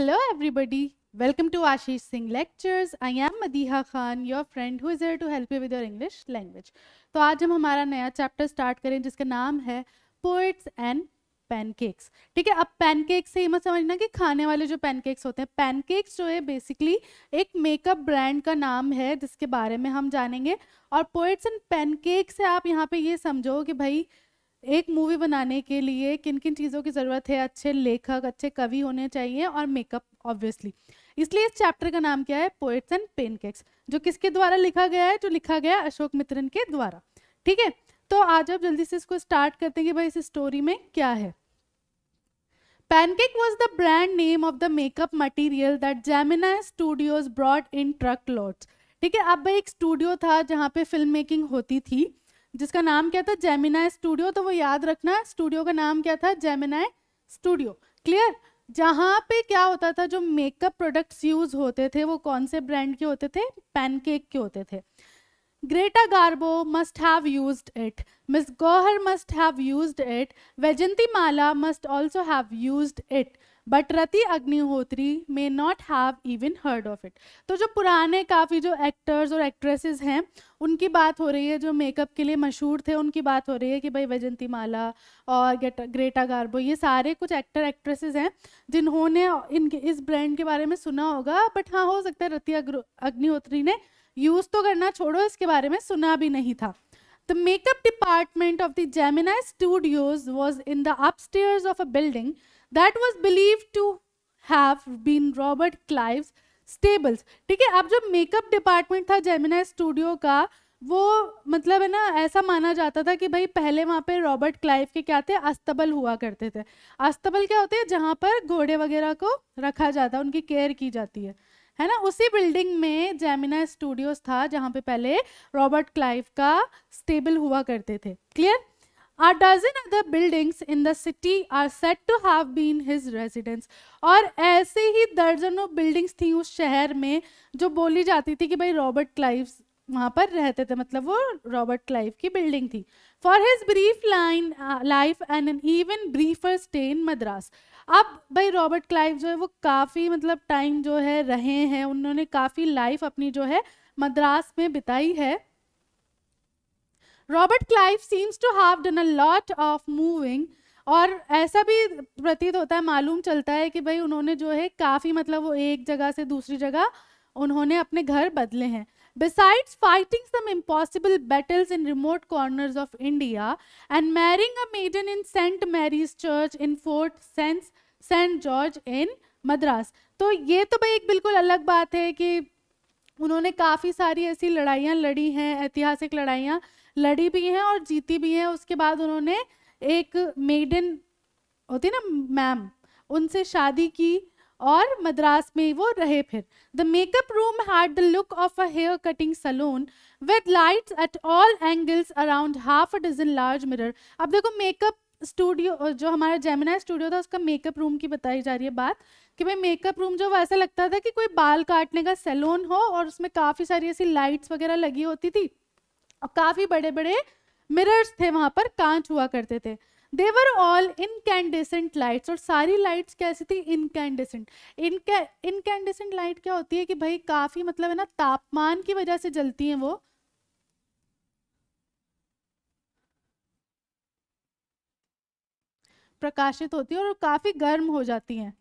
Hello everybody. Welcome to Ashish Singh Lectures. I am Madiha Khan, your friend who is here to help you with your English language. तो आज हम हमारा नया chapter start करें जिसका नाम है पोइट्स एंड पैनकेक्स ठीक है अब पैनकेक्स से ये मत समझना कि खाने वाले जो पैनकेक्स होते हैं पैनकेक्स जो है बेसिकली एक मेकअप ब्रांड का नाम है जिसके बारे में हम जानेंगे और पोइट्स एंड पैनकेक से आप यहाँ पे ये समझो कि भाई एक मूवी बनाने के लिए किन किन चीज़ों की ज़रूरत है अच्छे लेखक अच्छे कवि होने चाहिए और मेकअप ऑब्वियसली इसलिए इस चैप्टर का नाम क्या है पोएट्स एंड पेन जो किसके द्वारा लिखा गया है जो लिखा गया है अशोक मित्रन के द्वारा ठीक है तो आज आप जल्दी से इसको स्टार्ट करते हैं कि भाई इस स्टोरी में क्या है was the brand name of the makeup material that Gemini Studios brought in truck lot ठीक है अब भाई एक स्टूडियो था जहाँ पे फिल्म मेकिंग होती थी जिसका नाम क्या था जेमिना स्टूडियो तो वो याद रखना स्टूडियो का नाम क्या था जेमिना स्टूडियो क्लियर जहाँ पे क्या होता था जो मेकअप प्रोडक्ट्स यूज होते थे वो कौन से ब्रांड के होते थे पैनकेक के होते थे Greta Garbo must have used it Miss Gauhar must have used it Vyjayanthimala must also have used it but Rati Agnihotri may not have even heard of it तो जो पुराने काफ़ी जो एक्टर्स और एक्ट्रेसेस हैं उनकी बात हो रही है जो मेकअप के लिए मशहूर थे उनकी बात हो रही है कि भाई वैजंती माला और ग्रेटा गार्बो ये सारे कुछ एक्टर एक्ट्रेसेस हैं जिन्होंने इनके इस ब्रांड के बारे में सुना होगा बट हाँ हो सकता है रति अग्निहोत्री ने यूज़ तो करना छोड़ो इसके बारे में सुना भी नहीं था The makeup department of the Gemini Studios was in the upstairs of a building that was believe to have been Robert Clive's stables ठीक है अब जो मेकअप डिपार्टमेंट था जेमिना स्टूडियो का वो मतलब है ना ऐसा माना जाता था कि भाई पहले वहाँ पे रॉबर्ट क्लाइव के क्या थे अस्तबल हुआ करते थे अस्तबल क्या होते हैं जहाँ पर घोड़े वगैरह को रखा जाता है उनकी केयर की जाती है है ना उसी बिल्डिंग में जेमिना स्टूडियोज था जहाँ पे पहले रॉबर्ट क्लाइव का स्टेबल हुआ करते थे clear A dozen other buildings in the city are said to have been his residence. और ऐसे ही दर्जनों buildings थी उस शहर में जो बोली जाती थी कि भाई Robert Clive वहाँ पर रहते थे मतलब वो Robert Clive की building थी For his brief line uh, life and an even briefer stay in Madras. अब भाई Robert Clive जो है वो काफ़ी मतलब time जो है रहे हैं उन्होंने काफ़ी life अपनी जो है Madras में बिताई है Robert Clive seems to have done a lot of moving और ऐसा भी प्रतीत होता है मालूम चलता है कि भाई उन्होंने जो है काफ़ी मतलब वो एक जगह से दूसरी जगह उन्होंने अपने घर बदले हैं besides fighting some impossible battles in remote corners of India and marrying a maiden in Saint Mary's church in Fort Saint Saint George in Madras तो ये तो भाई एक बिल्कुल अलग बात है कि उन्होंने काफ़ी सारी ऐसी लड़ाइयाँ लड़ी हैं ऐतिहासिक लड़ाइयाँ लड़ी भी हैं और जीती भी हैं उसके बाद उन्होंने एक मेडन होती ना मैम उनसे शादी की और मद्रास में वो रहे फिर the makeup room had the look of a hair cutting salon with lights at all angles around half a dozen large mirror अब देखो मेकअप स्टूडियो जो हमारा जेमिना स्टूडियो था उसका मेकअप रूम की बताई जा रही है बात कि भाई मेकअप रूम जो वैसा लगता था कि कोई बाल काटने का सैलून हो और उसमें काफ़ी सारी ऐसी लाइट्स वगैरह लगी होती थी और काफ़ी बड़े बड़े मिरर्स थे वहाँ पर कांच हुआ करते थे देवर ऑल इनकैंडेसेंट लाइट्स और सारी लाइट्स कैसी थी इनकैंडेसेंट इनके इनकैंडेसेंट लाइट क्या होती है कि भाई काफ़ी मतलब है ना तापमान की वजह से जलती हैं वो प्रकाशित होती है और काफ़ी गर्म हो जाती हैं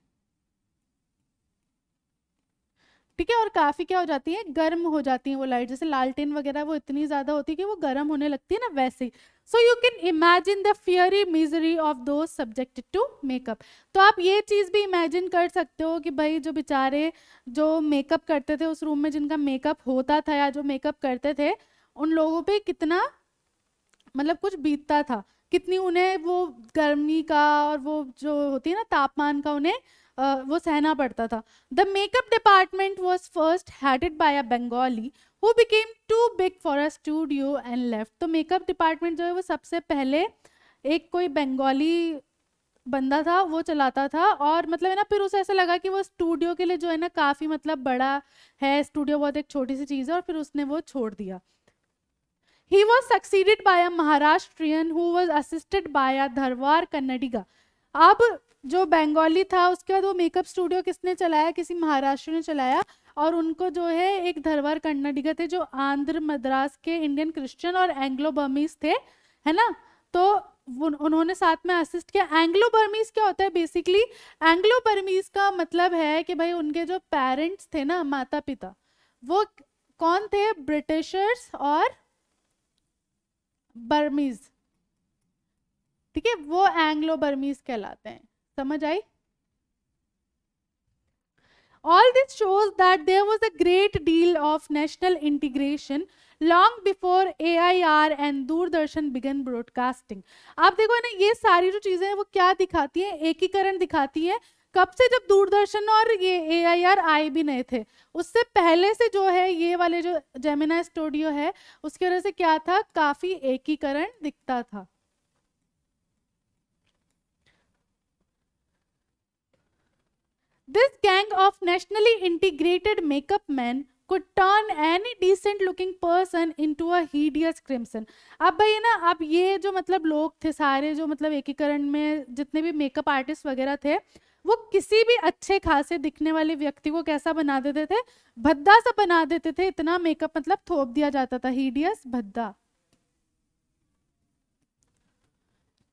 ठीक है और काफ़ी क्या हो जाती है गर्म हो जाती है वो लाइट जैसे लालटेन वगैरह वो इतनी ज़्यादा होती है कि वो गर्म होने लगती है ना वैसे ही so you can imagine the fiery misery of those subjected to makeup तो आप ये चीज़ भी इमेजिन कर सकते हो कि भाई जो बेचारे जो मेकअप करते थे उस रूम में जिनका मेकअप होता था या जो मेकअप करते थे उन लोगों पर कितना मतलब कुछ बीतता था कितनी उन्हें वो गर्मी का और वो जो होती है ना तापमान का उन्हें वो सहना पड़ता था the makeup department was first headed by a Bengali who became too big for a studio and left तो मेकअप डिपार्टमेंट जो है वो सबसे पहले एक कोई बंगाली बंदा था वो चलाता था और मतलब है ना फिर उसे ऐसा लगा कि वो स्टूडियो के लिए जो है ना काफ़ी मतलब बड़ा है स्टूडियो बहुत एक छोटी सी चीज़ है और फिर उसने वो छोड़ दिया He was succeeded by a Maharashtrian who was assisted by a Dharwar Kannadiga. अब जो बंगाली था उसके बाद वो मेकअप स्टूडियो किसने चलाया किसी महाराष्ट्र ने चलाया और उनको जो है एक धरवार कन्नडिगा थे जो आंध्र मद्रास के इंडियन क्रिश्चियन और एंग्लो बर्मीज थे है ना तो उन्होंने साथ में असिस्ट किया एंग्लो बर्मीज क्या होता है बेसिकली एंग्लो बर्मीज का मतलब है कि भाई उनके जो पेरेंट्स थे ना माता पिता वो कौन थे ब्रिटिशर्स और बर्मीज ठीक है वो एंग्लो बर्मीज कहलाते हैं समझ आई all this shows that there was a great deal of national integration long before A I R and Doordarshan began broadcasting आप देखो ना ये सारी जो चीज़ें हैं वो क्या दिखाती है एकीकरण दिखाती है कब से जब दूरदर्शन और ये ए आई आर आए भी नहीं थे उससे पहले से जो है ये वाले जो जेमिना स्टूडियो है उसकी वजह से क्या था काफ़ी एकीकरण दिखता था this gang of nationally integrated makeup man could turn any decent looking person into a hideous crimson अब भाई ना अब ये जो मतलब लोग थे सारे जो मतलब एकीकरण में जितने भी मेकअप आर्टिस्ट वगैरह थे वो किसी भी अच्छे खासे दिखने वाले व्यक्ति को कैसा बना देते थे भद्दा सा बना देते थे इतना मेकअप मतलब थोप दिया जाता था हीडियस भद्दा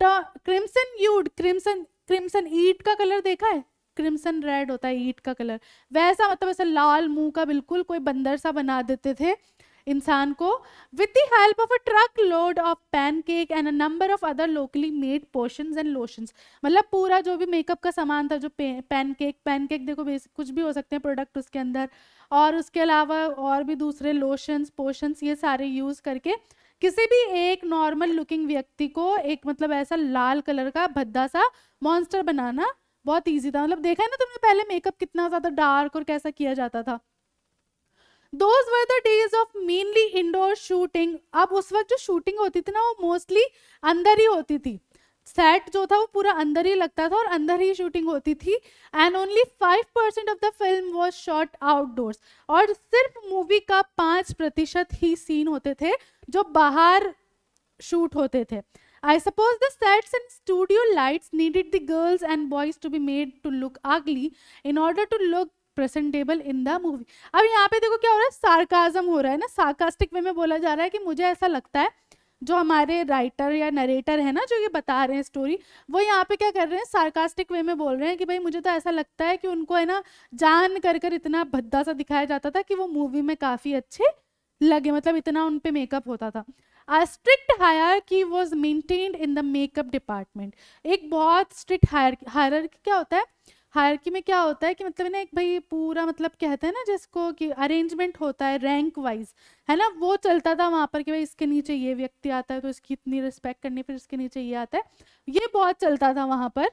क्रिम्सन यूड क्रिम्सन क्रिम्सन ईट का कलर देखा है क्रिमसन रेड होता है ईट का कलर वैसा मतलब ऐसा लाल मुंह का बिल्कुल कोई बंदर सा बना देते थे इंसान को with the help of a truckload of pancake and a number of other locally made potion and lotions मतलब पूरा जो भी मेकअप का सामान था जो पैन केक पैन केक देखो बेसिक कुछ भी हो सकते हैं प्रोडक्ट उसके अंदर और उसके अलावा और भी दूसरे लोशंस पोशंस ये सारे यूज़ करके किसी भी एक नॉर्मल लुकिंग व्यक्ति को एक मतलब ऐसा लाल कलर का भद्दा सा मॉन्स्टर बनाना बहुत ईजी था मतलब देखा है ना तुमने पहले मेकअप कितना ज़्यादा डार्क और कैसा किया जाता था those were the days of mainly indoor shooting अब उस वक्त जो शूटिंग होती थी ना वो मोस्टली अंदर ही होती थी सेट जो था वो पूरा अंदर ही लगता था और अंदर ही शूटिंग होती थी and only five percent of the film was shot outdoors और सिर्फ मूवी का पाँच प्रतिशत ही सीन होते थे जो बाहर शूट होते थे I suppose the sets and studio lights needed the girls and boys to be made to look ugly in order to look presentable in the movie. अब यहाँ पे देखो क्या हो रहा है सार्काजम हो रहा है ना सार्कास्टिक वे में बोला जा रहा है कि मुझे ऐसा लगता है जो हमारे राइटर या नरेटर है ना जो ये बता रहे हैं स्टोरी वो यहाँ पे क्या कर रहे हैं सार्कास्टिक वे में बोल रहे हैं कि भाई मुझे तो ऐसा लगता है कि उनको है ना जान कर कर इतना भद्दा सा दिखाया जाता था कि वो मूवी में काफ़ी अच्छे लगे मतलब इतना उन पर मेकअप होता था strict hierarchy maintained in the makeup department एक बहुत स्ट्रिक्ट हायर hierarchy क्या होता है हायरकी में क्या होता है कि मतलब ना एक भाई पूरा मतलब कहते हैं ना जिसको कि अरेंजमेंट होता है रैंक वाइज है ना वो चलता था वहाँ पर कि भाई इसके नीचे ये व्यक्ति आता है तो इसकी इतनी रिस्पेक्ट करनी फिर इसके नीचे ये आता है ये बहुत चलता था वहाँ पर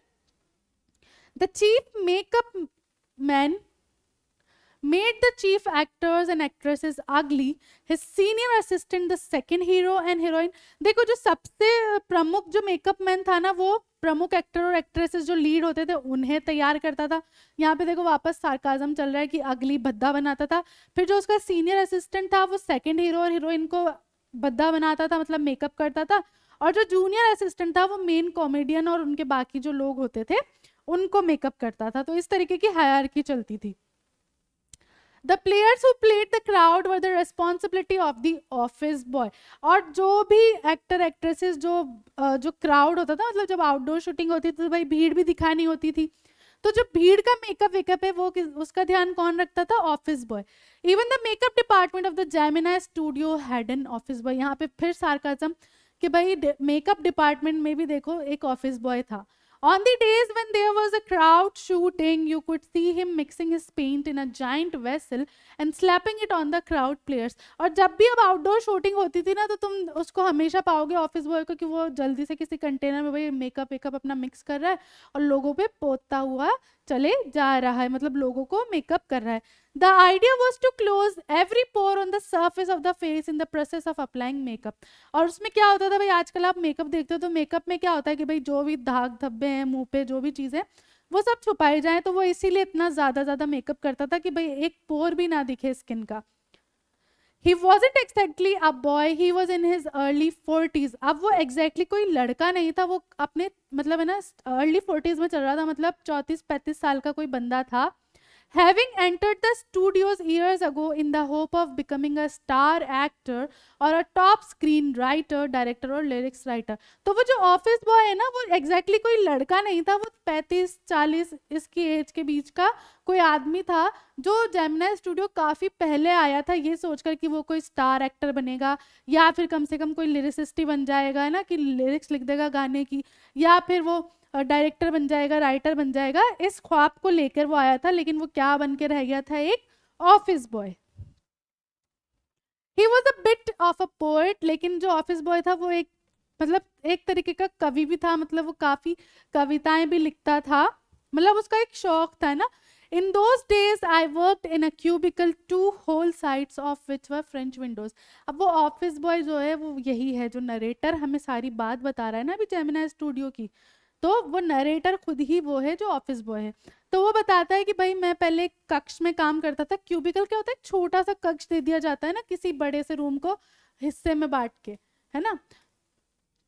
the chief makeup man made the chief actors and actresses ugly his senior assistant the second hero and heroine देखो जो सबसे प्रमुख जो मेकअप मैन था ना वो प्रमुख एक्टर और एक्ट्रेसेस जो लीड होते थे उन्हें तैयार करता था यहाँ पे देखो वापस सार्काजम चल रहा है कि अगली भद्दा बनाता था फिर जो उसका सीनियर असिस्टेंट था वो सेकंड हीरो और हीरोइन को भद्दा बनाता था मतलब मेकअप करता था और जो जूनियर असिस्टेंट था वो मेन कॉमेडियन और उनके बाकी जो लोग होते थे उनको मेकअप करता था तो इस तरीके की हायर चलती थी the players who played the crowd were the responsibility of the office boy और जो भी actor actresses जो जो क्राउड होता था मतलब जब आउटडोर शूटिंग होती थी तो भाई भीड़ भी दिखानी होती थी तो जो भीड़ का मेकअप वेकअप है वो उसका ध्यान कौन रखता था office boy even the makeup department of the Gemini studio had an office boy यहाँ पे फिर सार्काजम कि भाई मेकअप डिपार्टमेंट में भी देखो एक ऑफिस बॉय था On the days when there was a crowd shooting, you could see him mixing his paint in a giant vessel and slapping it on the crowd players. और जब भी अब outdoor shooting होती थी ना तो तुम उसको हमेशा पाओगे office boy को कि वो जल्दी से किसी container में भाई makeup वेकअप अपना mix कर रहा है और लोगों पे पोतता हुआ चले जा रहा है मतलब लोगों को मेकअप कर रहा है the idea was to close every pore on the surface of the face in the process of applying makeup और उसमें क्या होता था भाई आजकल आप मेकअप देखते हो तो मेकअप में क्या होता है कि भाई जो भी दाग धब्बे हैं मुंह पे जो भी चीज़ है वो सब छुपाए जाए तो वो इसीलिए इतना ज़्यादा ज़्यादा मेकअप करता था कि भाई एक पोर भी ना दिखे स्किन का he wasn't exactly a boy he was in his early forties अब वो एग्जैक्टली exactly कोई लड़का नहीं था वो अपने मतलब है ना अर्ली फोर्टीज में चल रहा था मतलब चौंतीस पैंतीस साल का कोई बंदा था Having entered the studios years ago in the hope of becoming a star actor or a top screen writer, director or lyrics writer. तो वो जो ऑफिस बॉय है ना वो एग्जैक्टली exactly कोई लड़का नहीं था वो पैंतीस चालीस इसकी एज के बीच का कोई आदमी था जो जेमिना स्टूडियो काफ़ी पहले आया था ये सोचकर कि वो कोई स्टार एक्टर बनेगा या फिर कम से कम कोई लिरिसिस्ट ही बन जाएगा है ना कि लिरिक्स लिख देगा गाने की या फिर वो डायरेक्टर बन जाएगा राइटर बन जाएगा इस ख्वाब को लेकर वो आया था लेकिन वो क्या बन के रह गया था एक office boy he was a bit of a poet लेकिन जो ऑफिस बॉय था वो एक मतलब एक तरीके का कवि भी था मतलब वो काफ़ी कविताएं भी लिखता था मतलब उसका एक शौक था ना in those days I work in a cubicle, two whole sides of which were French windows. अब वो ऑफिस बॉय जो है वो यही है जो नरेटर हमें सारी बात बता रहा है ना अभी जेमिना स्टूडियो की तो वो नरेटर खुद ही वो है जो ऑफिस बॉय है तो वो बताता है कि भाई मैं पहले कक्ष में काम करता था क्यूबिकल क्या होता है छोटा सा कक्ष दे दिया जाता है ना किसी बड़े से रूम को हिस्से में बांट के है ना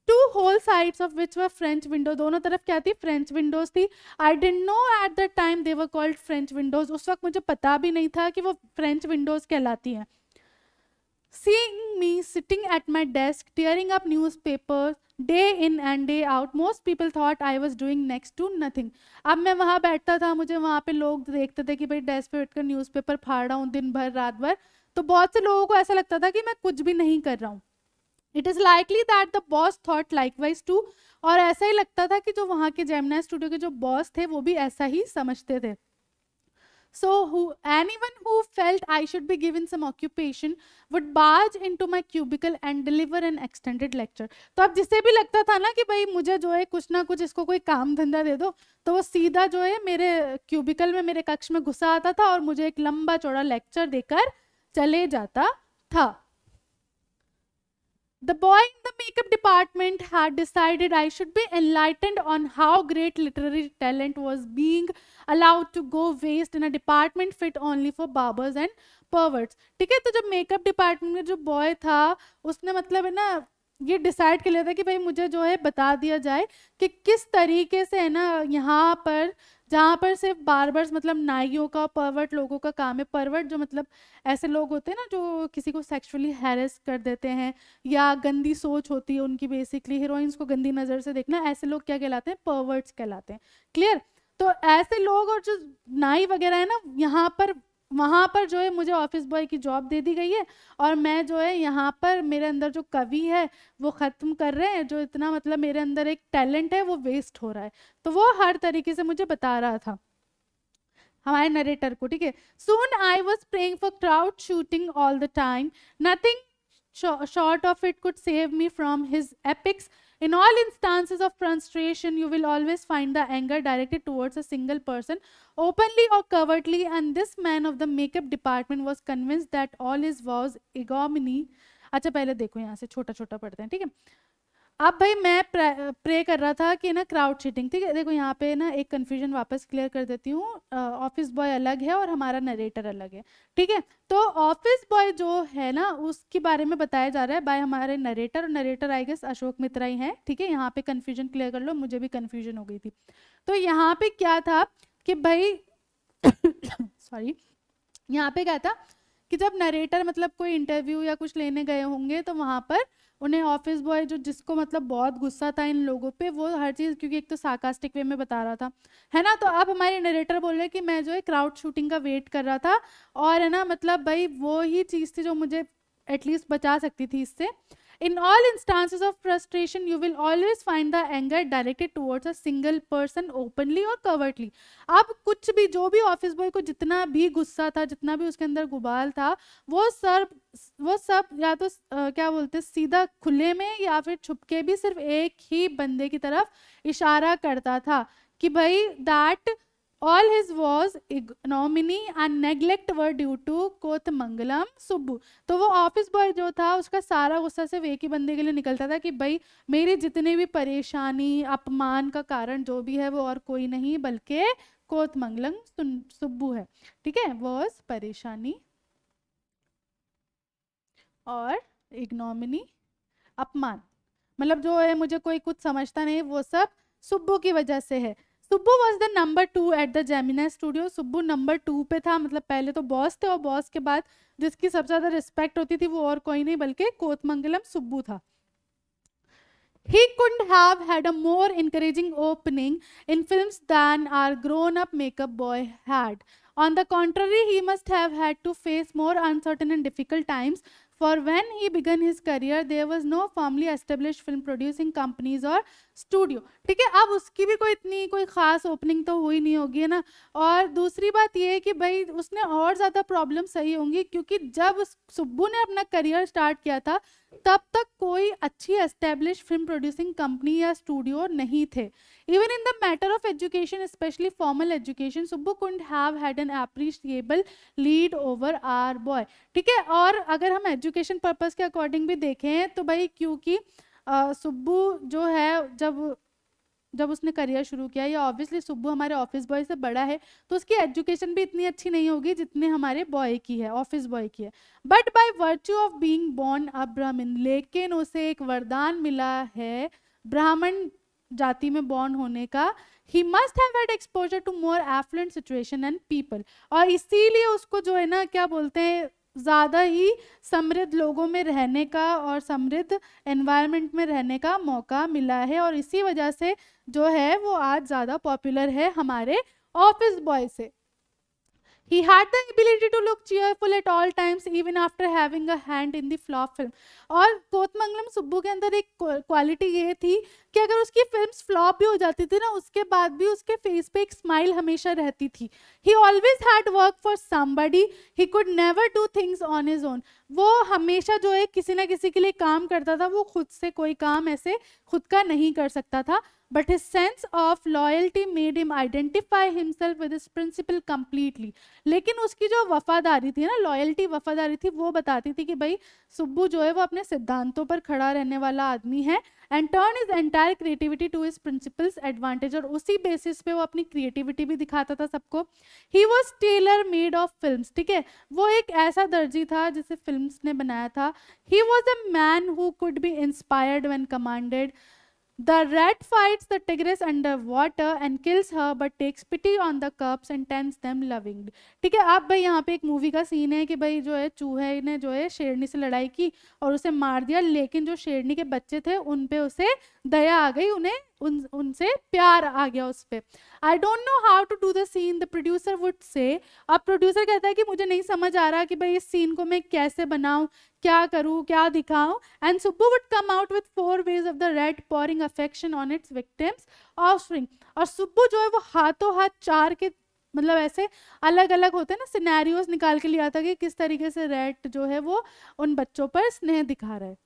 two whole side of which were French window दोनों तरफ क्या थी फ्रेंच विंडोज थी I don't know at the time they were called French windows उस वक्त मुझे पता भी नहीं था कि वो फ्रेंच विंडोज कहलाती हैं Seeing me sitting at my desk, tearing up newspapers day in and day out most people thought I was doing next to nothing अब मैं वहाँ बैठता था मुझे वहाँ पे लोग देखते थे कि भाई डेस्क पे बैठकर पेपर फाड़ रहा हूँ दिन भर रात भर तो बहुत से लोगों को ऐसा लगता था कि मैं कुछ भी नहीं कर रहा हूँ it is likely that the boss thought likewise too और ऐसा ही लगता था कि जो वहाँ के जेमना स्टूडियो के जो बॉस थे वो भी ऐसा ही समझते थे So who, anyone who felt I should be given some occupation would barge into my cubicle and deliver an extended lecture. to ab jisse bhi lagta tha na ki bhai mujhe jo hai kuch na kuch isko koi kaam dhanda de do to wo seedha jo hai mere cubicle mein mere kaksh mein ghusa aata tha aur mujhe ek lamba choda lecture dekar chale jata tha The boy in the makeup department had decided I should be enlightened on how great literary talent was being allowed to go waste in a department fit only for barbers and perverts. ठीक है तो जब makeup department में जो boy था उसने मतलब है ना ये डिसाइड कर लिया था कि भाई मुझे जो है बता दिया जाए कि किस तरीके से है ना यहाँ पर जहाँ पर सिर्फ बारबर्स मतलब नाइयों का परवर्ट लोगों का काम है परवर्ट जो मतलब ऐसे लोग होते हैं ना जो किसी को सेक्सुअली हैरेस कर देते हैं या गंदी सोच होती है उनकी बेसिकली हीरोइंस को गंदी नज़र से देखना ऐसे लोग क्या कहलाते हैं परवर्ट्स कहलाते हैं क्लियर तो ऐसे लोग और जो नाई वगैरह है ना यहाँ पर वहाँ पर जो है मुझे ऑफिस बॉय की जॉब दे दी गई है और मैं जो है यहाँ पर मेरे अंदर जो कवि है वो ख़त्म कर रहे हैं जो इतना मतलब मेरे अंदर एक टैलेंट है वो वेस्ट हो रहा है तो वो हर तरीके से मुझे बता रहा था हमारे नरेटर को ठीक है सुन I was praying for crowd shooting all the time nothing short of it could save me from his epics In all instances of frustration, you will always find the anger directed towards a single person, openly or covertly, and this man of the makeup department was convinced that all his vows ignominy. अच्छा पहले देखो यहाँ से छोटा छोटा पढ़ते हैं ठीक है अब भाई मैं प्रे कर रहा था कि ना क्राउड चीटिंग ठीक है देखो यहाँ पे ना एक कन्फ्यूजन वापस क्लियर कर देती हूँ ऑफिस बॉय अलग है और हमारा नरेटर अलग है ठीक है तो ऑफिस बॉय जो है ना उसके बारे में बताया जा रहा है बाय हमारे नरेटर और narrator I guess Ashok Mitra ही है ठीक है यहाँ पे कन्फ्यूजन क्लियर कर लो मुझे भी कन्फ्यूजन हो गई थी तो यहाँ पे क्या था कि भाई सॉरी यहाँ पे क्या था कि जब नरेटर मतलब कोई इंटरव्यू या कुछ लेने गए होंगे तो वहाँ पर उन्हें ऑफिस बॉय जो जिसको मतलब बहुत गुस्सा था इन लोगों पे वो हर चीज़ क्योंकि एक तो साकास्टिक वे में बता रहा था है ना तो अब हमारे नरेटर बोल रहे कि मैं जो है क्राउड शूटिंग का वेट कर रहा था और है ना मतलब भाई वो ही चीज़ थी जो मुझे एटलीस्ट बचा सकती थी इससे In all instances of frustration, you will always find the anger directed towards a single person openly or covertly. ab kuch bhi jo bhi office boy ko jitna bhi gussa tha jitna bhi uske andar gubal tha wo sir वो सब या तो आ, क्या बोलते सीधा खुले में या फिर छुपके भी सिर्फ एक ही बंदे की तरफ इशारा करता था कि भाई that All his wars, ignominy and neglect were due to Kothmangalam Subbu. तो वो ऑफिस बॉय जो था उसका सारा गुस्सा सिर्फ एक ही बंदे के लिए निकलता था कि भाई मेरी जितने भी परेशानी अपमान का कारण जो भी है वो और कोई नहीं बल्कि कोतमंगलम सुब्बू है ठीक है वॉज परेशानी और इग्नोमिनी अपमान मतलब जो है मुझे कोई कुछ समझता नहीं वो सब सुब्बू की वजह से है Subbu was the number two at the Gemini studio Subbu number two पे था मतलब पहले तो बॉस थे और बॉस के बाद जिसकी सबसे ज़्यादा रिस्पेक्ट होती थी वो और कोई नहीं बल्कि कोतमंगलम सुब्बू था he couldn't have had a more encouraging opening in films than our grown-up makeup boy had. On the contrary, he must have had to face more uncertain and difficult times For when he began his career, there was no formally established film producing companies or studio. ठीक है अब उसकी भी कोई इतनी कोई ख़ास opening तो हुई नहीं होगी है ना और दूसरी बात यह है कि भाई उसने और ज़्यादा प्रॉब्लम सही होंगी क्योंकि जब सुब्बू ने अपना करियर स्टार्ट किया था तब तक कोई अच्छी एस्टेब्लिश फिल्म प्रोड्यूसिंग कंपनी या स्टूडियो नहीं थे even in the matter of education specially formal education Subbu could have had an appreciable lead over our boy ठीक है और अगर हम एजुकेशन पर्पस के अकॉर्डिंग भी देखें तो भाई क्योंकि सुब्बू जो है जब जब उसने करियर शुरू किया या ऑब्वियसली सुब्बू हमारे ऑफिस बॉय से बड़ा है तो उसकी एजुकेशन भी इतनी अच्छी नहीं होगी जितने हमारे बॉय की है ऑफिस बॉय की है but by virtue of being born a Brahmin लेकिन उसे एक वरदान मिला है ब्राह्मण जाति में बॉर्न होने का he must have had exposure to more affluent situation and people और इसीलिए उसको जो है ना क्या बोलते हैं ज़्यादा ही समृद्ध लोगों में रहने का और समृद्ध एनवायरनमेंट में रहने का मौका मिला है और इसी वजह से जो है वो आज ज़्यादा पॉपुलर है हमारे ऑफिस बॉय से He had the ability to look cheerful at all times even after having a hand in the flop film और कोतमंगलम सुब्बू के अंदर एक क्वालिटी ये थी कि अगर उसकी फिल्म फ्लॉप भी हो जाती थी ना उसके बाद भी उसके फेस पे एक स्माइल हमेशा रहती थी he always had work for somebody he could never do things on his own वो हमेशा जो है किसी ना किसी के लिए काम करता था वो खुद से कोई काम ऐसे खुद का नहीं कर सकता था but his sense of loyalty made him identify himself with his principal completely लेकिन उसकी जो वफादारी थी ना लॉयल्टी वफादारी थी वो बताती थी कि भाई सुब्बू जो है वो अपने सिद्धांतों पर खड़ा रहने वाला आदमी है and turn his entire creativity to his principal's advantage और उसी बेसिस पे वो अपनी क्रिएटिविटी भी दिखाता था सबको he was tailor made of film ठीक है वो एक ऐसा दर्जी था जिसे फिल्म फिल्म्स ने बनाया था he was a man who could be inspired when commanded The rat fights the tigress underwater and kills her but takes pity on the cubs and tends them loving. ठीक है आप भाई यहाँ पे एक मूवी का सीन है कि भाई जो है चूहे ने जो है शेरनी से लड़ाई की और उसे मार दिया लेकिन जो शेरनी के बच्चे थे उन पे उसे दया आ गई उन्हें उन उनसे प्यार आ गया उस पर I don't know how to do the scene the producer would say अब प्रोड्यूसर कहता है कि मुझे नहीं समझ आ रहा कि भाई इस सीन को मैं कैसे बनाऊँ क्या करूँ क्या दिखाऊँ and Subbu would come out with four ways of the rat pouring affection on its victims offspring और सुब्बू जो है वो हाथों हाथ चार के मतलब ऐसे अलग अलग होते हैं ना सिनेरियोज निकाल के लिया था कि किस तरीके से रेड जो है वो उन बच्चों पर स्नेह दिखा रहा है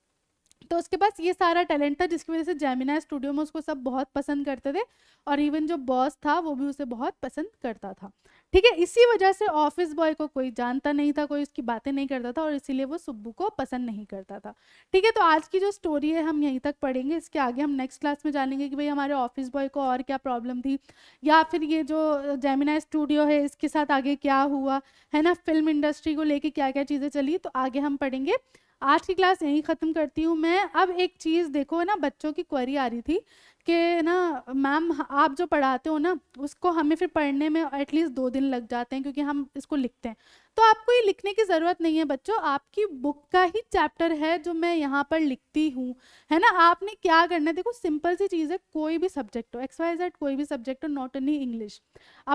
तो उसके पास ये सारा टैलेंट था जिसकी वजह से जैमिना स्टूडियो में उसको सब बहुत पसंद करते थे और इवन जो बॉस था वो भी उसे बहुत पसंद करता था ठीक है इसी वजह से ऑफिस बॉय को कोई जानता नहीं था कोई उसकी बातें नहीं करता था और इसीलिए वो सुब्बू को पसंद नहीं करता था ठीक है तो आज की जो स्टोरी है हम यहीं तक पढ़ेंगे इसके आगे हम नेक्स्ट क्लास में जानेंगे कि भाई हमारे ऑफिस बॉय को और क्या प्रॉब्लम थी या फिर ये जो जेमिना स्टूडियो है इसके साथ आगे क्या हुआ है ना फिल्म इंडस्ट्री को लेके क्या क्या चीज़ें चली तो आगे हम पढ़ेंगे आज की क्लास यहीं ख़त्म करती हूँ मैं अब एक चीज़ देखो ना बच्चों की क्वेरी आ रही थी कि ना मैम आप जो पढ़ाते हो ना उसको हमें फिर पढ़ने में एटलीस्ट दो दिन लग जाते हैं क्योंकि हम इसको लिखते हैं तो आपको ये लिखने की ज़रूरत नहीं है बच्चों आपकी बुक का ही चैप्टर है जो मैं यहाँ पर लिखती हूँ है ना आपने क्या करना है देखो सिंपल सी चीज़ है कोई भी सब्जेक्ट हो एक्स वाई जेड कोई भी सब्जेक्ट हो नॉट ओनली इंग्लिश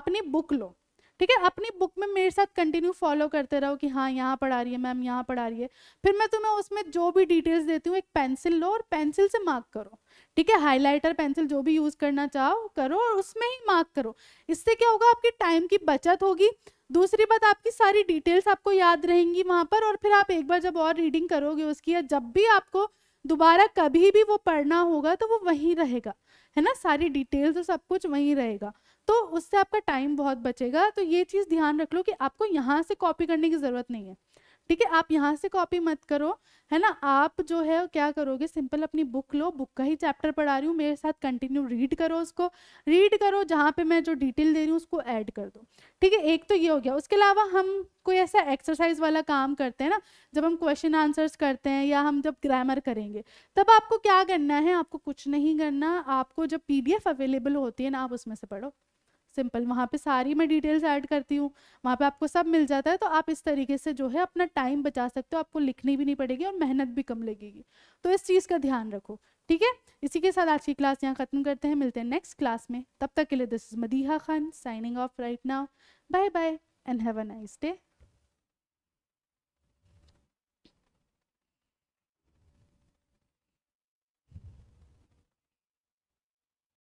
अपनी बुक लो ठीक है अपनी बुक में मेरे साथ कंटिन्यू फॉलो करते रहो कि हाँ यहाँ पढ़ा रही है मैम यहाँ पढ़ा रही है फिर मैं तुम्हें उसमें जो भी डिटेल्स देती हूँ एक पेंसिल लो और पेंसिल से मार्क करो ठीक है हाईलाइटर पेंसिल जो भी यूज़ करना चाहो करो और उसमें ही मार्क करो इससे क्या होगा आपकी टाइम की बचत होगी दूसरी बात आपकी सारी डिटेल्स आपको याद रहेंगी वहाँ पर और फिर आप एक बार जब और रीडिंग करोगे उसकी या जब भी आपको दोबारा कभी भी वो पढ़ना होगा तो वो वहीं रहेगा है ना सारी डिटेल्स तो सब कुछ वहीं रहेगा तो उससे आपका टाइम बहुत बचेगा तो ये चीज़ ध्यान रख लो कि आपको यहाँ से कॉपी करने की ज़रूरत नहीं है ठीक है आप यहाँ से कॉपी मत करो है ना आप जो है क्या करोगे सिंपल अपनी बुक लो बुक का ही चैप्टर पढ़ा रही हूँ मेरे साथ कंटिन्यू रीड करो उसको रीड करो जहाँ पे मैं जो डिटेल दे रही हूँ उसको ऐड कर दो ठीक है एक तो ये हो गया उसके अलावा हम कोई ऐसा एक्सरसाइज वाला काम करते हैं ना जब हम क्वेश्चन आंसर्स करते हैं या हम जब ग्रामर करेंगे तब आपको क्या करना है आपको कुछ नहीं करना आपको जब पी अवेलेबल होती है ना आप उसमें से पढ़ो सिंपल वहाँ पे सारी मैं डिटेल्स ऐड करती हूँ वहाँ पे आपको सब मिल जाता है तो आप इस तरीके से जो है अपना टाइम बचा सकते हो आपको लिखनी भी नहीं पड़ेगी और मेहनत भी कम लगेगी तो इस चीज़ का ध्यान रखो ठीक है इसी के साथ आज की क्लास यहाँ ख़त्म करते हैं मिलते हैं नेक्स्ट क्लास में तब तक के लिए this is Madiha Khan signing off right now bye bye and have a nice day